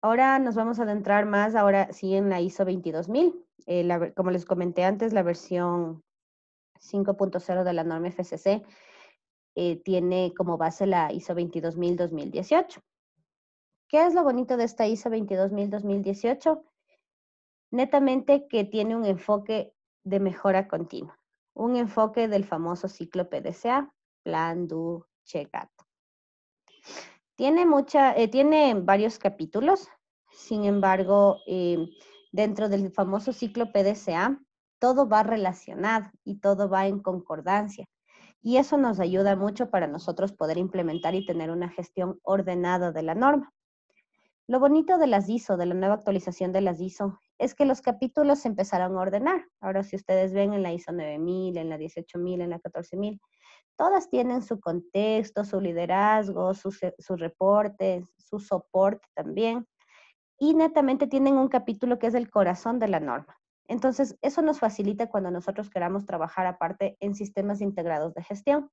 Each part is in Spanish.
Ahora nos vamos a adentrar más, ahora sí, en la ISO 22000. Eh, como les comenté antes, la versión 5.0 de la norma FCC eh, tiene como base la ISO 22000-2018. ¿Qué es lo bonito de esta ISO 22000-2018? Netamente que tiene un enfoque de mejora continua, un enfoque del famoso ciclo PDCA, Plan, Du Check, Act. Tiene, mucha, eh, tiene varios capítulos, sin embargo, eh, dentro del famoso ciclo PDCA, todo va relacionado y todo va en concordancia. Y eso nos ayuda mucho para nosotros poder implementar y tener una gestión ordenada de la norma. Lo bonito de las ISO, de la nueva actualización de las ISO, es que los capítulos empezaron a ordenar. Ahora, si ustedes ven en la ISO 9000, en la 18000, en la 14000, todas tienen su contexto, su liderazgo, sus, reportes, su soporte también, y netamente tienen un capítulo que es el corazón de la norma. Entonces, eso nos facilita cuando nosotros queramos trabajar aparte en sistemas integrados de gestión,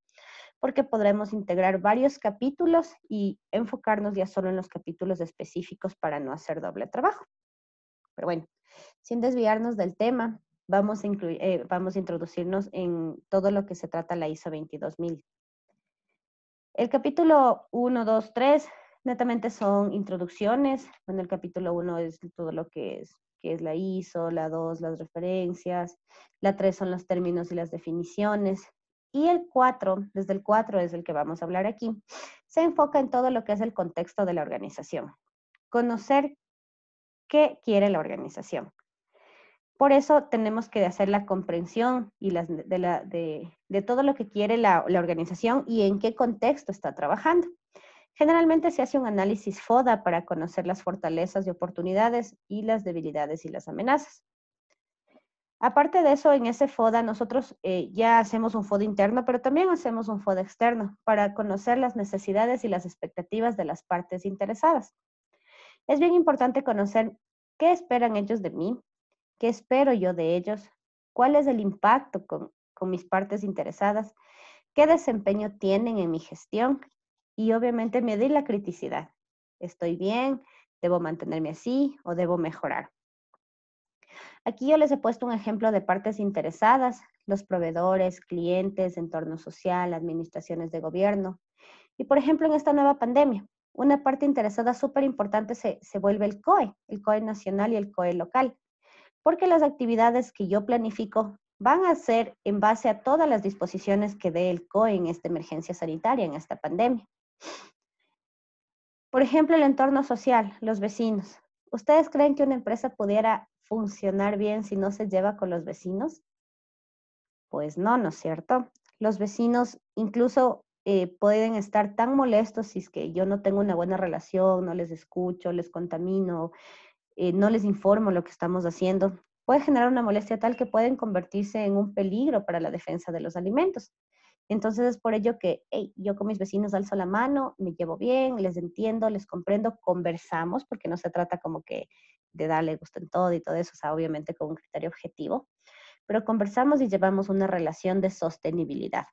porque podremos integrar varios capítulos y enfocarnos ya solo en los capítulos específicos para no hacer doble trabajo. Pero bueno, sin desviarnos del tema, vamos a, incluir, eh, vamos a introducirnos en todo lo que se trata la ISO 22000. El capítulo 1, 2, 3 netamente son introducciones. Bueno, el capítulo 1 es todo lo que es, que es la ISO, la 2, las referencias, la 3 son los términos y las definiciones. Y el 4, desde el 4 es el que vamos a hablar aquí, se enfoca en todo lo que es el contexto de la organización. Conocer qué quiere la organización. Por eso tenemos que hacer la comprensión y de, todo lo que quiere la, organización y en qué contexto está trabajando. Generalmente se hace un análisis FODA para conocer las fortalezas y oportunidades y las debilidades y las amenazas. Aparte de eso, en ese FODA nosotros eh, ya hacemos un FODA interno, pero también hacemos un FODA externo para conocer las necesidades y las expectativas de las partes interesadas. Es bien importante conocer qué esperan ellos de mí, ¿Qué espero yo de ellos? ¿Cuál es el impacto con, mis partes interesadas? ¿Qué desempeño tienen en mi gestión? Y obviamente me medir la criticidad. ¿Estoy bien? ¿Debo mantenerme así o debo mejorar? Aquí yo les he puesto un ejemplo de partes interesadas, los proveedores, clientes, entorno social, administraciones de gobierno. Y por ejemplo, en esta nueva pandemia, una parte interesada súper importante se, se, vuelve el COE, el COE nacional y el COE local porque las actividades que yo planifico van a ser en base a todas las disposiciones que dé el COE en esta emergencia sanitaria, en esta pandemia. Por ejemplo, el entorno social, los vecinos. ¿Ustedes creen que una empresa pudiera funcionar bien si no se lleva con los vecinos? Pues no, ¿no es cierto? Los vecinos incluso eh, pueden estar tan molestos si es que yo no tengo una buena relación, no les escucho, les contamino, eh, no les informo lo que estamos haciendo, puede generar una molestia tal que pueden convertirse en un peligro para la defensa de los alimentos. Entonces es por ello que yo con mis vecinos alzo la mano, me llevo bien, les entiendo, les comprendo, conversamos, porque no se trata como que de darle gusto en todo y todo eso, sea, obviamente con un criterio objetivo, pero conversamos y llevamos una relación de sostenibilidad,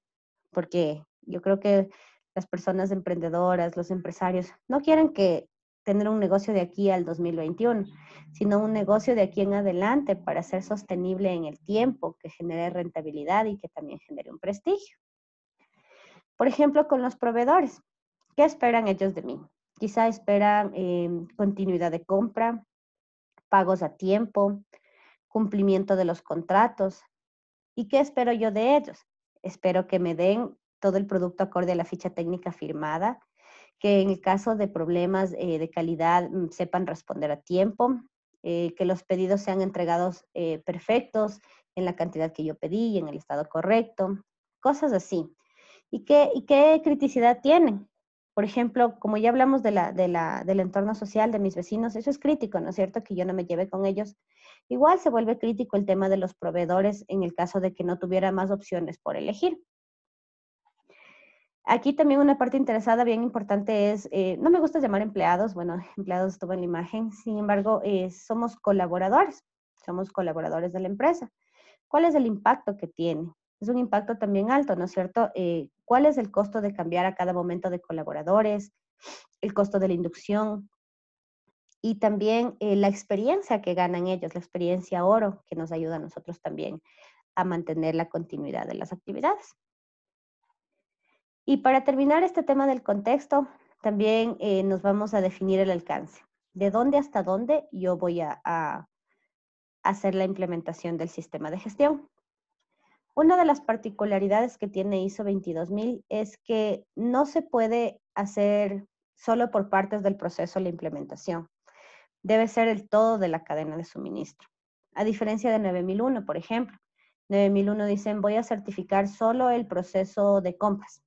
porque yo creo que las personas emprendedoras, los empresarios, no quieren que tener un negocio de aquí al 2021, sino un negocio de aquí en adelante para ser sostenible en el tiempo, que genere rentabilidad y que también genere un prestigio. Por ejemplo, con los proveedores, ¿qué esperan ellos de mí? Quizá esperan em, continuidad de compra, pagos a tiempo, cumplimiento de los contratos. ¿Y qué espero yo de ellos? Espero que me den todo el producto acorde a la ficha técnica firmada, que en el caso de problemas eh, de calidad mm, sepan responder a tiempo, eh, que los pedidos sean entregados eh, perfectos en la cantidad que yo pedí en el estado correcto, cosas así. ¿Y qué, qué criticidad tienen? Por ejemplo, como ya hablamos de la, del entorno social de mis vecinos, eso es crítico, ¿no es cierto? Que yo no me lleve con ellos. Igual se vuelve crítico el tema de los proveedores en el caso de que no tuviera más opciones por elegir. Aquí también una parte interesada bien importante es, eh, no me gusta llamar empleados, bueno, empleados estuvo en la imagen, sin embargo, eh, somos colaboradores, somos colaboradores de la empresa. ¿Cuál es el impacto que tiene? Es un impacto también alto, ¿no es cierto? Eh, ¿Cuál es el costo de cambiar a cada momento de colaboradores? El costo de la inducción, y también la experiencia que ganan ellos, la experiencia oro, que nos ayuda a nosotros también a mantener la continuidad de las actividades. Y para terminar este tema del contexto, también eh, nos vamos a definir el alcance. ¿De dónde hasta dónde yo voy a, a hacer la implementación del sistema de gestión? Una de las particularidades que tiene ISO 22000 es que no se puede hacer solo por partes del proceso la implementación. Debe ser el todo de la cadena de suministro. A diferencia de 9001, por ejemplo. 9001 dicen, voy a certificar solo el proceso de compras.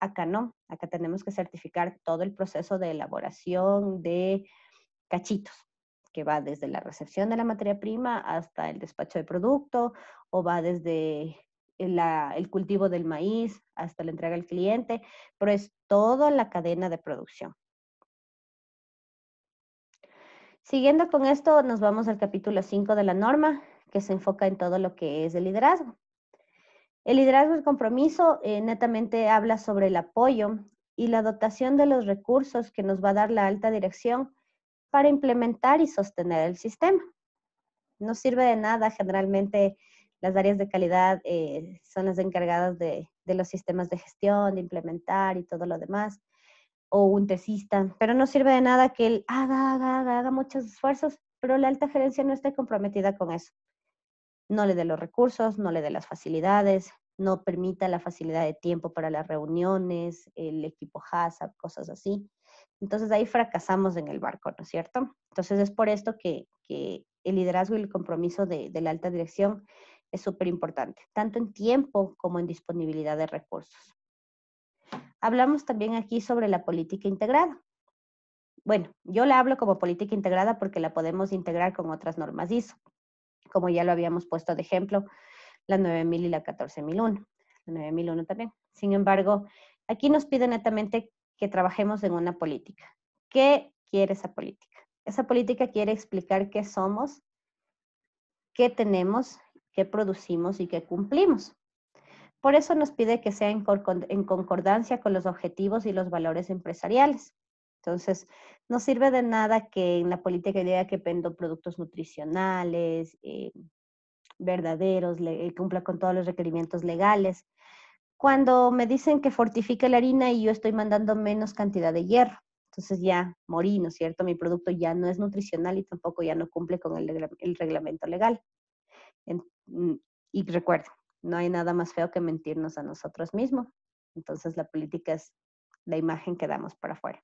Acá no, acá tenemos que certificar todo el proceso de elaboración de cachitos, que va desde la recepción de la materia prima hasta el despacho de producto, o va desde el cultivo del maíz hasta la entrega al cliente, pero es toda la cadena de producción. Siguiendo con esto, nos vamos al capítulo 5 de la norma, que se enfoca en todo lo que es el liderazgo. El liderazgo y compromiso eh, netamente habla sobre el apoyo y la dotación de los recursos que nos va a dar la alta dirección para implementar y sostener el sistema. No sirve de nada, generalmente las áreas de calidad eh, son las encargadas de, los sistemas de gestión, de implementar y todo lo demás, o un tesista, pero no sirve de nada que él haga, haga, haga, haga muchos esfuerzos, pero la alta gerencia no esté comprometida con eso no le dé los recursos, no le dé las facilidades, no permita la facilidad de tiempo para las reuniones, el equipo HASAP, cosas así. Entonces ahí fracasamos en el barco, ¿no es cierto? Entonces es por esto que, el liderazgo y el compromiso de, de la alta dirección es súper importante, tanto en tiempo como en disponibilidad de recursos. Hablamos también aquí sobre la política integrada. Bueno, yo la hablo como política integrada porque la podemos integrar con otras normas ISO, como ya lo habíamos puesto de ejemplo, la 9000 y la 14001, la 9001 también. Sin embargo, aquí nos pide netamente que trabajemos en una política. ¿Qué quiere esa política? Esa política quiere explicar qué somos, qué tenemos, qué producimos y qué cumplimos. Por eso nos pide que sea en concordancia con los objetivos y los valores empresariales. Entonces, no sirve de nada que en la política diga que vendo productos nutricionales, eh, verdaderos, le, eh, cumpla con todos los requerimientos legales. Cuando me dicen que fortifique la harina y yo estoy mandando menos cantidad de hierro, entonces ya morí, ¿no es cierto? Mi producto ya no es nutricional y tampoco ya no cumple con el, reglamento legal. Mm, y recuerden, no hay nada más feo que mentirnos a nosotros mismos. Entonces la política es la imagen que damos para afuera.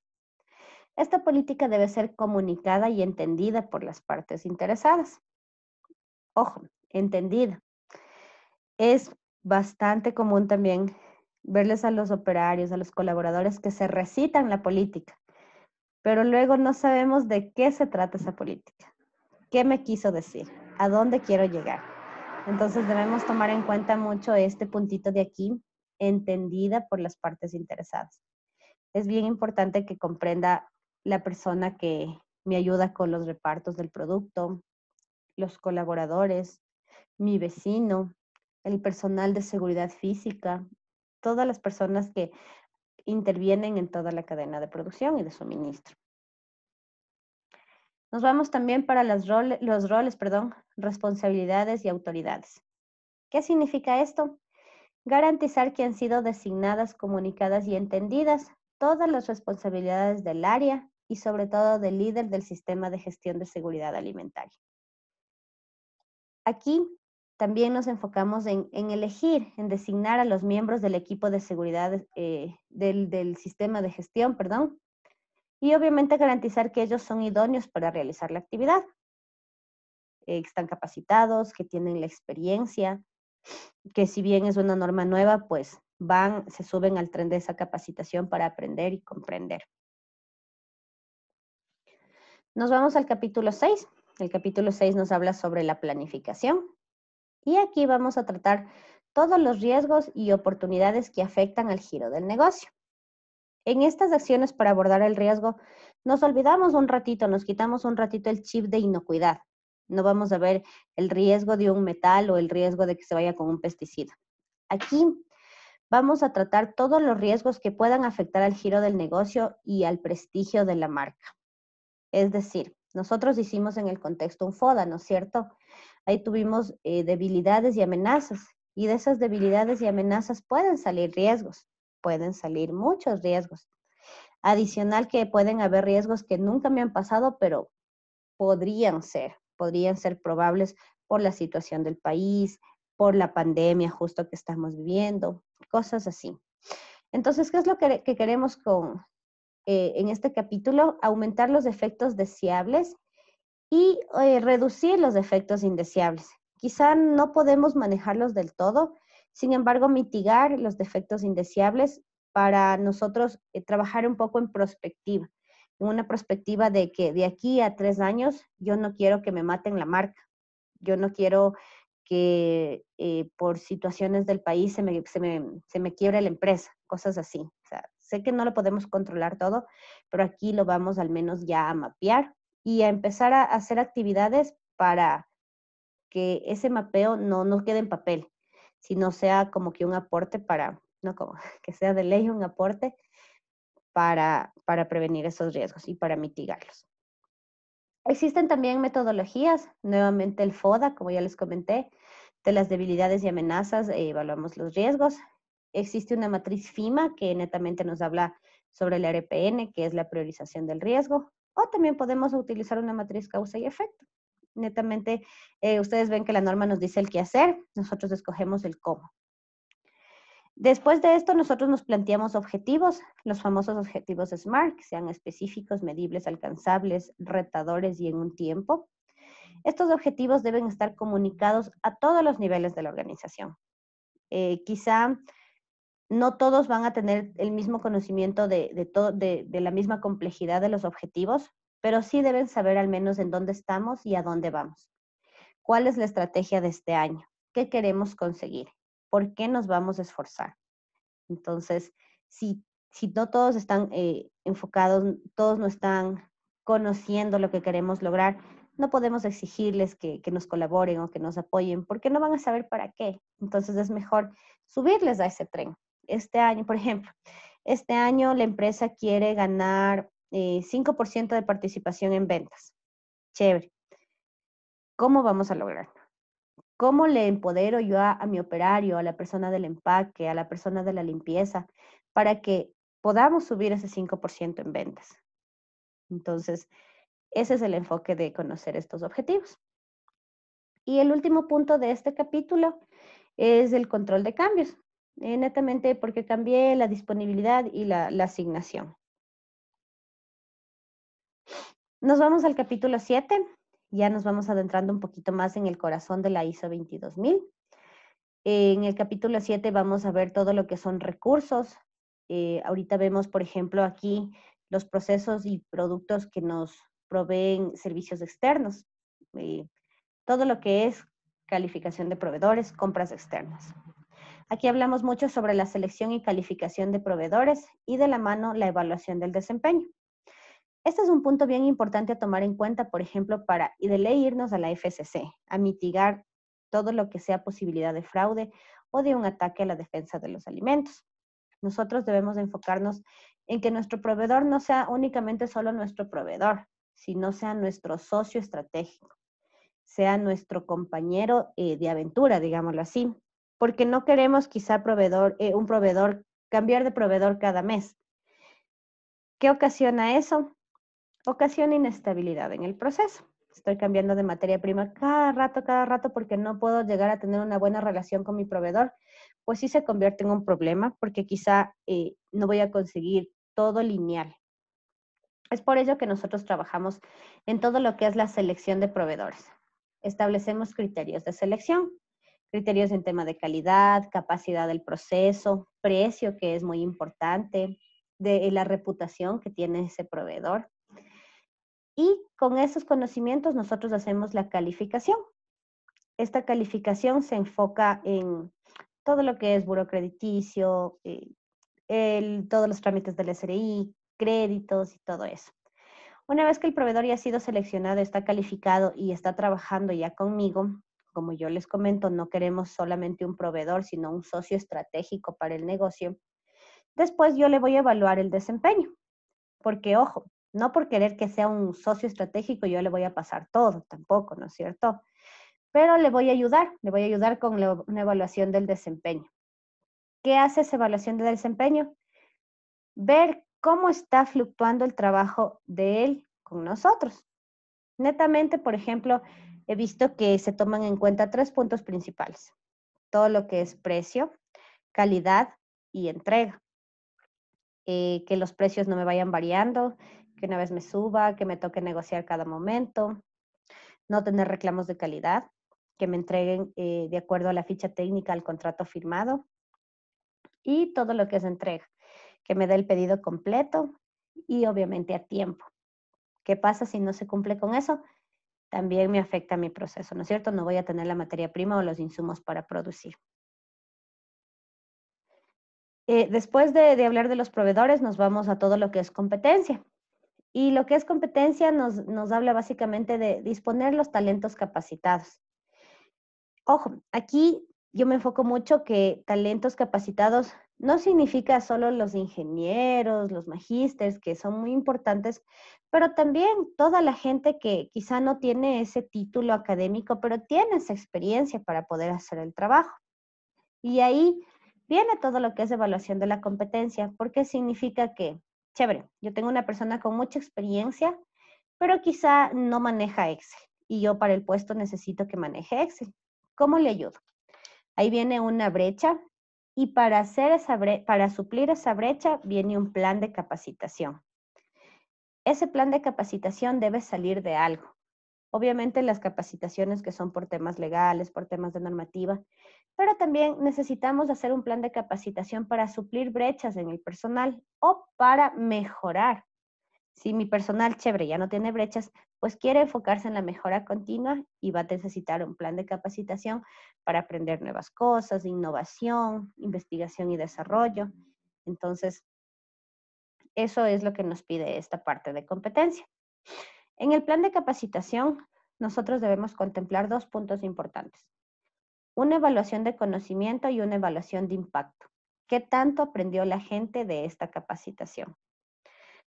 Esta política debe ser comunicada y entendida por las partes interesadas. Ojo, entendida. Es bastante común también verles a los operarios, a los colaboradores que se recitan la política, pero luego no sabemos de qué se trata esa política, qué me quiso decir, a dónde quiero llegar. Entonces debemos tomar en cuenta mucho este puntito de aquí, entendida por las partes interesadas. Es bien importante que comprenda la persona que me ayuda con los repartos del producto, los colaboradores, mi vecino, el personal de seguridad física, todas las personas que intervienen en toda la cadena de producción y de suministro. Nos vamos también para los roles, perdón, responsabilidades y autoridades. ¿Qué significa esto? Garantizar que han sido designadas, comunicadas y entendidas todas las responsabilidades del área, y sobre todo del líder del sistema de gestión de seguridad alimentaria. Aquí también nos enfocamos en, elegir, en designar a los miembros del equipo de seguridad eh, del, sistema de gestión, perdón, y obviamente garantizar que ellos son idóneos para realizar la actividad, eh, están capacitados, que tienen la experiencia, que si bien es una norma nueva, pues van, se suben al tren de esa capacitación para aprender y comprender. Nos vamos al capítulo 6. El capítulo 6 nos habla sobre la planificación. Y aquí vamos a tratar todos los riesgos y oportunidades que afectan al giro del negocio. En estas acciones para abordar el riesgo, nos olvidamos un ratito, nos quitamos un ratito el chip de inocuidad. No vamos a ver el riesgo de un metal o el riesgo de que se vaya con un pesticida. Aquí vamos a tratar todos los riesgos que puedan afectar al giro del negocio y al prestigio de la marca. Es decir, nosotros hicimos en el contexto un FODA, ¿no es cierto? Ahí tuvimos eh, debilidades y amenazas. Y de esas debilidades y amenazas pueden salir riesgos, pueden salir muchos riesgos. Adicional que pueden haber riesgos que nunca me han pasado, pero podrían ser, podrían ser probables por la situación del país, por la pandemia justo que estamos viviendo, cosas así. Entonces, ¿qué es lo que queremos con, eh, en este capítulo, aumentar los efectos deseables y eh, reducir los efectos indeseables. Quizá no podemos manejarlos del todo, sin embargo, mitigar los defectos indeseables para nosotros eh, trabajar un poco en perspectiva. en una perspectiva de que de aquí a tres años yo no quiero que me maten la marca, yo no quiero que por situaciones del país se me, se, se me quiebre la empresa, cosas así. O sea, Sé que no lo podemos controlar todo, pero aquí lo vamos al menos ya a mapear y a empezar a hacer actividades para que ese mapeo no nos quede en papel, sino sea como que un aporte para, no como, que sea de ley un aporte para, para prevenir esos riesgos y para mitigarlos. Existen también metodologías, nuevamente el FODA, como ya les comenté, de las debilidades y amenazas, eh, evaluamos los riesgos, Existe una matriz FIMA que netamente nos habla sobre el RPN, que es la priorización del riesgo, o también podemos utilizar una matriz causa y efecto. Netamente, eh, ustedes ven que la norma nos dice el qué hacer, nosotros escogemos el cómo. Después de esto, nosotros nos planteamos objetivos, los famosos objetivos SMART, que sean específicos, medibles, alcanzables, retadores y en un tiempo. Estos objetivos deben estar comunicados a todos los niveles de la organización. Eh, quizá no todos van a tener el mismo conocimiento de, de, la misma complejidad de los objetivos, pero sí deben saber al menos en dónde estamos y a dónde vamos. ¿Cuál es la estrategia de este año? ¿Qué queremos conseguir? ¿Por qué nos vamos a esforzar? Entonces, si, si no todos están eh, enfocados, todos no están conociendo lo que queremos lograr, no podemos exigirles que, nos colaboren o que nos apoyen porque no van a saber para qué. Entonces es mejor subirles a ese tren este año, por ejemplo, este año la empresa quiere ganar 5% eh, de participación en ventas. Chévere. ¿Cómo vamos a lograrlo? ¿Cómo le empodero yo a mi operario, a la persona del empaque, a la persona de la limpieza, para que podamos subir ese 5% en ventas? Entonces, ese es el enfoque de conocer estos objetivos. Y el último punto de este capítulo es el control de cambios. Eh, netamente porque cambié la disponibilidad y la, asignación. Nos vamos al capítulo 7. Ya nos vamos adentrando un poquito más en el corazón de la ISO 22000. En el capítulo 7 vamos a ver todo lo que son recursos. Eh, ahorita vemos, por ejemplo, aquí los procesos y productos que nos proveen servicios externos. Eh, todo lo que es calificación de proveedores, compras externas. Aquí hablamos mucho sobre la selección y calificación de proveedores y de la mano la evaluación del desempeño. Este es un punto bien importante a tomar en cuenta, por ejemplo, para y irnos a la FCC, a mitigar todo lo que sea posibilidad de fraude o de un ataque a la defensa de los alimentos. Nosotros debemos enfocarnos en que nuestro proveedor no sea únicamente solo nuestro proveedor, sino sea nuestro socio estratégico, sea nuestro compañero eh, de aventura, digámoslo así, porque no queremos quizá proveedor, eh, un proveedor, cambiar de proveedor cada mes. ¿Qué ocasiona eso? Ocasiona inestabilidad en el proceso. Estoy cambiando de materia prima cada rato, cada rato, porque no puedo llegar a tener una buena relación con mi proveedor, pues sí se convierte en un problema, porque quizá eh, no voy a conseguir todo lineal. Es por ello que nosotros trabajamos en todo lo que es la selección de proveedores. Establecemos criterios de selección, criterios en tema de calidad, capacidad del proceso, precio, que es muy importante, de la reputación que tiene ese proveedor. Y con esos conocimientos nosotros hacemos la calificación. Esta calificación se enfoca en todo lo que es burocrediticio, eh, todos los trámites del SRI, créditos y todo eso. Una vez que el proveedor ya ha sido seleccionado, está calificado y está trabajando ya conmigo, como yo les comento, no queremos solamente un proveedor, sino un socio estratégico para el negocio. Después yo le voy a evaluar el desempeño, porque ojo, no por querer que sea un socio estratégico yo le voy a pasar todo, tampoco, ¿no es cierto? Pero le voy a ayudar, le voy a ayudar con una evaluación del desempeño. ¿Qué hace esa evaluación del desempeño? Ver cómo está fluctuando el trabajo de él con nosotros. Netamente, por ejemplo, he visto que se toman en cuenta tres puntos principales. Todo lo que es precio, calidad y entrega. Eh, que los precios no me vayan variando, que una vez me suba, que me toque negociar cada momento, no tener reclamos de calidad, que me entreguen eh, de acuerdo a la ficha técnica al contrato firmado y todo lo que es entrega, que me dé el pedido completo y obviamente a tiempo. ¿Qué pasa si no se cumple con eso? también me afecta mi proceso, ¿no es cierto? No voy a tener la materia prima o los insumos para producir. Eh, después de, hablar de los proveedores, nos vamos a todo lo que es competencia. Y lo que es competencia nos, nos habla básicamente de disponer los talentos capacitados. Ojo, aquí yo me enfoco mucho que talentos capacitados no significa solo los ingenieros, los magísteres, que son muy importantes, pero también toda la gente que quizá no tiene ese título académico, pero tiene esa experiencia para poder hacer el trabajo. Y ahí viene todo lo que es evaluación de la competencia, porque significa que, chévere, yo tengo una persona con mucha experiencia, pero quizá no maneja Excel y yo para el puesto necesito que maneje Excel. ¿Cómo le ayudo? Ahí viene una brecha y para, hacer esa para suplir esa brecha viene un plan de capacitación. Ese plan de capacitación debe salir de algo. Obviamente las capacitaciones que son por temas legales, por temas de normativa, pero también necesitamos hacer un plan de capacitación para suplir brechas en el personal o para mejorar. Si mi personal, chévere, ya no tiene brechas, pues quiere enfocarse en la mejora continua y va a necesitar un plan de capacitación para aprender nuevas cosas, innovación, investigación y desarrollo. Entonces, eso es lo que nos pide esta parte de competencia. En el plan de capacitación, nosotros debemos contemplar dos puntos importantes. Una evaluación de conocimiento y una evaluación de impacto. ¿Qué tanto aprendió la gente de esta capacitación?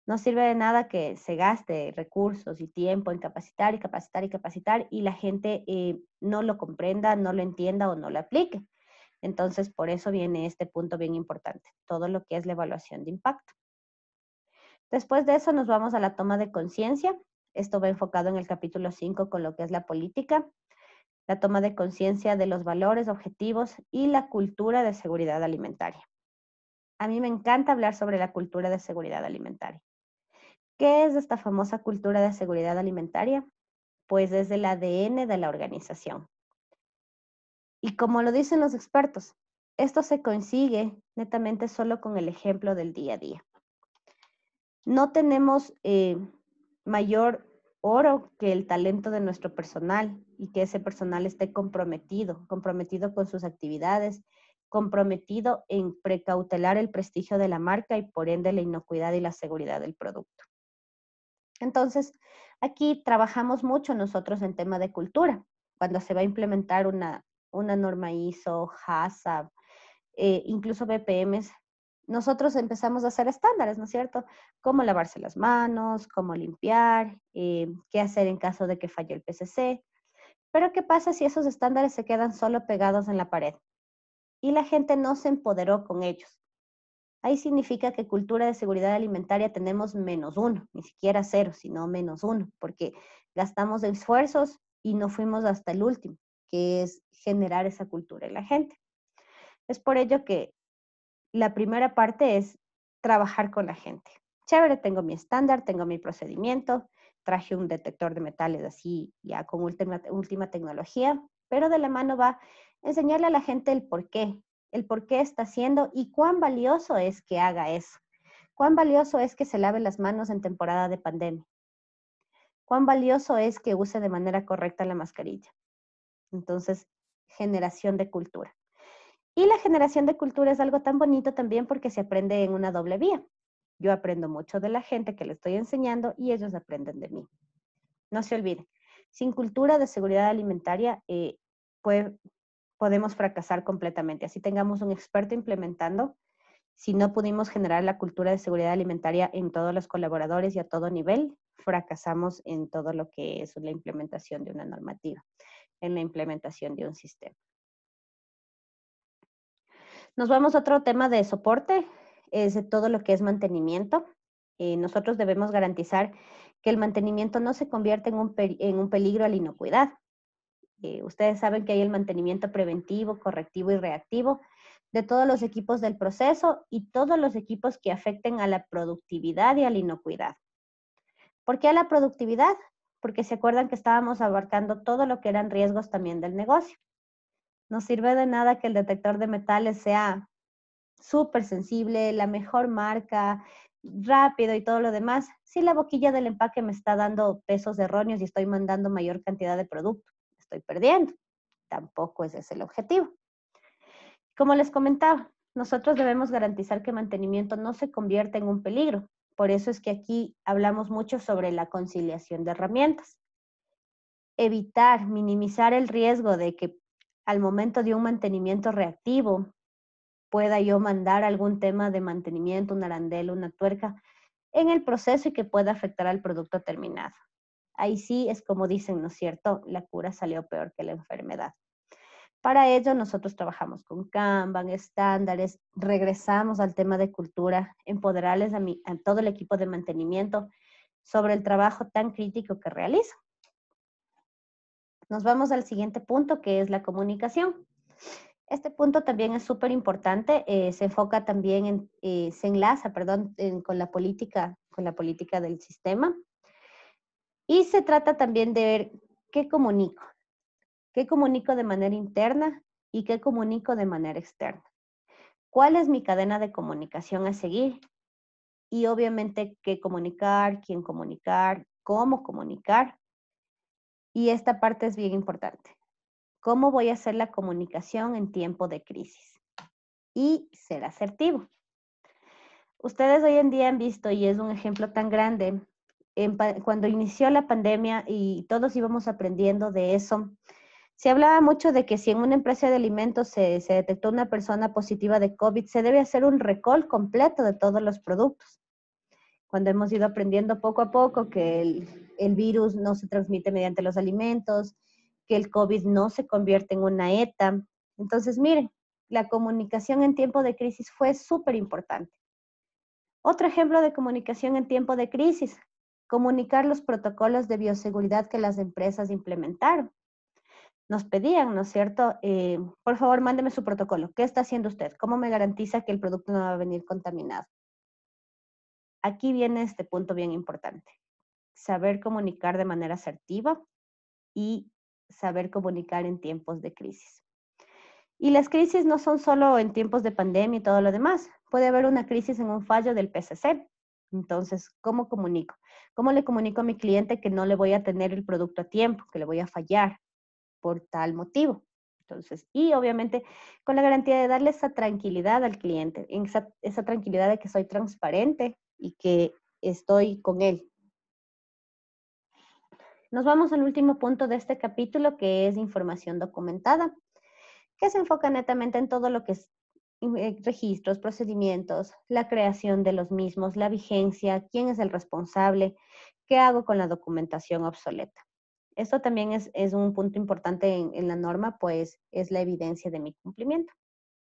No sirve de nada que se gaste recursos y tiempo en capacitar y capacitar y capacitar y la gente eh, no lo comprenda, no lo entienda o no lo aplique. Entonces, por eso viene este punto bien importante, todo lo que es la evaluación de impacto. Después de eso nos vamos a la toma de conciencia. Esto va enfocado en el capítulo 5 con lo que es la política, la toma de conciencia de los valores, objetivos y la cultura de seguridad alimentaria. A mí me encanta hablar sobre la cultura de seguridad alimentaria. ¿Qué es esta famosa cultura de seguridad alimentaria? Pues es el ADN de la organización. Y como lo dicen los expertos, esto se consigue netamente solo con el ejemplo del día a día. No tenemos eh, mayor oro que el talento de nuestro personal y que ese personal esté comprometido, comprometido con sus actividades, comprometido en precautelar el prestigio de la marca y por ende la inocuidad y la seguridad del producto. Entonces, aquí trabajamos mucho nosotros en tema de cultura. Cuando se va a implementar una, norma ISO, HACCP, eh, incluso BPMs, nosotros empezamos a hacer estándares, ¿no es cierto? Cómo lavarse las manos, cómo limpiar, eh, qué hacer en caso de que falle el PCC. Pero ¿qué pasa si esos estándares se quedan solo pegados en la pared? Y la gente no se empoderó con ellos. Ahí significa que cultura de seguridad alimentaria tenemos menos uno, ni siquiera cero, sino menos uno, porque gastamos esfuerzos y no fuimos hasta el último, que es generar esa cultura en la gente. Es por ello que la primera parte es trabajar con la gente. Chévere, tengo mi estándar, tengo mi procedimiento, traje un detector de metales así, ya con última, tecnología, pero de la mano va enseñarle a la gente el por qué, el por qué está haciendo y cuán valioso es que haga eso. Cuán valioso es que se lave las manos en temporada de pandemia. Cuán valioso es que use de manera correcta la mascarilla. Entonces, generación de cultura. Y la generación de cultura es algo tan bonito también porque se aprende en una doble vía. Yo aprendo mucho de la gente que le estoy enseñando y ellos aprenden de mí. No se olviden, sin cultura de seguridad alimentaria eh, puede, podemos fracasar completamente. Así tengamos un experto implementando, si no pudimos generar la cultura de seguridad alimentaria en todos los colaboradores y a todo nivel, fracasamos en todo lo que es la implementación de una normativa, en la implementación de un sistema. Nos vamos a otro tema de soporte, es de todo lo que es mantenimiento. Eh, nosotros debemos garantizar que el mantenimiento no se convierta en en un peligro a la inocuidad, ustedes saben que hay el mantenimiento preventivo, correctivo y reactivo de todos los equipos del proceso y todos los equipos que afecten a la productividad y a la inocuidad. ¿Por qué a la productividad? Porque se acuerdan que estábamos abarcando todo lo que eran riesgos también del negocio. No sirve de nada que el detector de metales sea súper sensible, la mejor marca, rápido y todo lo demás, si la boquilla del empaque me está dando pesos erróneos y estoy mandando mayor cantidad de producto perdiendo. Tampoco ese es el objetivo. Como les comentaba, nosotros debemos garantizar que mantenimiento no se convierta en un peligro. Por eso es que aquí hablamos mucho sobre la conciliación de herramientas. Evitar, minimizar el riesgo de que al momento de un mantenimiento reactivo pueda yo mandar algún tema de mantenimiento, un arandel, una tuerca, en el proceso y que pueda afectar al producto terminado. Ahí sí es como dicen, ¿no es cierto? La cura salió peor que la enfermedad. Para ello, nosotros trabajamos con Kanban, estándares, regresamos al tema de cultura, empoderarles a, mi, a todo el equipo de mantenimiento sobre el trabajo tan crítico que realiza. Nos vamos al siguiente punto, que es la comunicación. Este punto también es súper importante, eh, se enfoca también en, eh, se enlaza, perdón, con la política, con la política del sistema. Y se trata también de ver qué comunico, qué comunico de manera interna y qué comunico de manera externa. ¿Cuál es mi cadena de comunicación a seguir? Y obviamente qué comunicar, quién comunicar, cómo comunicar. Y esta parte es bien importante. ¿Cómo voy a hacer la comunicación en tiempo de crisis? Y ser asertivo. Ustedes hoy en día han visto, y es un ejemplo tan grande, cuando inició la pandemia y todos íbamos aprendiendo de eso, se hablaba mucho de que si en una empresa de alimentos se, detectó una persona positiva de COVID, se debe hacer un recall completo de todos los productos. Cuando hemos ido aprendiendo poco a poco que el, el virus no se transmite mediante los alimentos, que el COVID no se convierte en una ETA. Entonces, miren, la comunicación en tiempo de crisis fue súper importante. Otro ejemplo de comunicación en tiempo de crisis, comunicar los protocolos de bioseguridad que las empresas implementaron. Nos pedían, ¿no es cierto? Eh, por favor, mándeme su protocolo. ¿Qué está haciendo usted? ¿Cómo me garantiza que el producto no va a venir contaminado? Aquí viene este punto bien importante. Saber comunicar de manera asertiva y saber comunicar en tiempos de crisis. Y las crisis no son solo en tiempos de pandemia y todo lo demás. Puede haber una crisis en un fallo del PCC. Entonces, ¿cómo comunico? ¿Cómo le comunico a mi cliente que no le voy a tener el producto a tiempo, que le voy a fallar por tal motivo? Entonces, y obviamente con la garantía de darle esa tranquilidad al cliente, esa, esa tranquilidad de que soy transparente y que estoy con él. Nos vamos al último punto de este capítulo que es información documentada, que se enfoca netamente en todo lo que es. Eh, registros, procedimientos, la creación de los mismos, la vigencia, quién es el responsable, qué hago con la documentación obsoleta. Esto también es, un punto importante en, la norma, pues es la evidencia de mi cumplimiento.